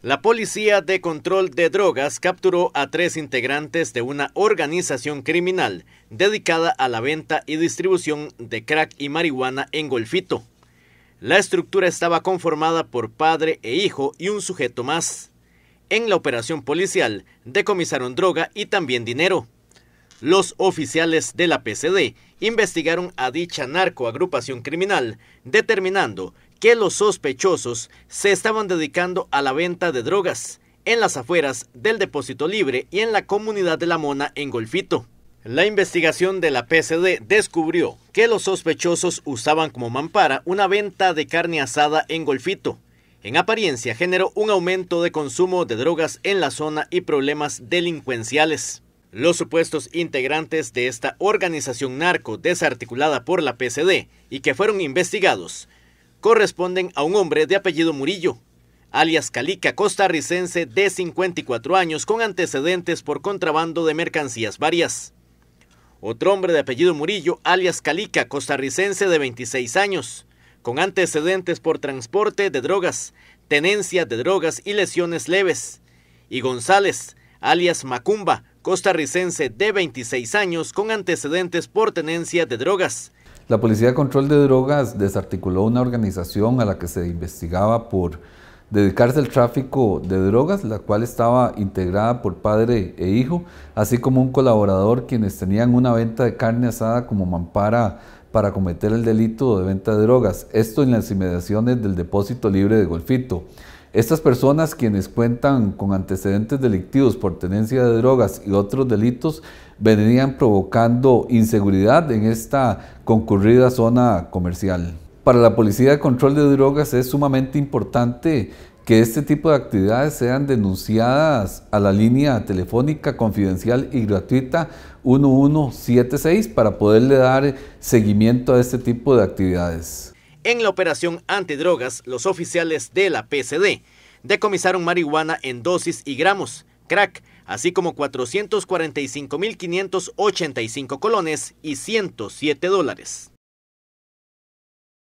La Policía de Control de Drogas capturó a tres integrantes de una organización criminal dedicada a la venta y distribución de crack y marihuana en Golfito. La estructura estaba conformada por padre e hijo y un sujeto más. En la operación policial decomisaron droga y también dinero. Los oficiales de la PCD investigaron a dicha narcoagrupación criminal, determinando que los sospechosos se estaban dedicando a la venta de drogas en las afueras del depósito libre y en la comunidad de La Mona en Golfito. La investigación de la PSD descubrió que los sospechosos usaban como mampara una venta de carne asada en Golfito. En apariencia generó un aumento de consumo de drogas en la zona y problemas delincuenciales. Los supuestos integrantes de esta organización narco desarticulada por la PSD y que fueron investigados corresponden a un hombre de apellido Murillo, alias Calica, costarricense de 54 años con antecedentes por contrabando de mercancías varias. Otro hombre de apellido Murillo, alias Calica, costarricense de 26 años, con antecedentes por transporte de drogas, tenencia de drogas y lesiones leves. Y González, alias Macumba, costarricense de 26 años, con antecedentes por tenencia de drogas, la Policía de Control de Drogas desarticuló una organización a la que se investigaba por dedicarse al tráfico de drogas, la cual estaba integrada por padre e hijo, así como un colaborador quienes tenían una venta de carne asada como mampara para cometer el delito de venta de drogas, esto en las inmediaciones del depósito libre de Golfito. Estas personas quienes cuentan con antecedentes delictivos por tenencia de drogas y otros delitos venían provocando inseguridad en esta concurrida zona comercial. Para la Policía de Control de Drogas es sumamente importante que este tipo de actividades sean denunciadas a la línea telefónica confidencial y gratuita 1176 para poderle dar seguimiento a este tipo de actividades en la operación antidrogas, los oficiales de la PCD decomisaron marihuana en dosis y gramos, crack, así como 445.585 colones y 107 dólares.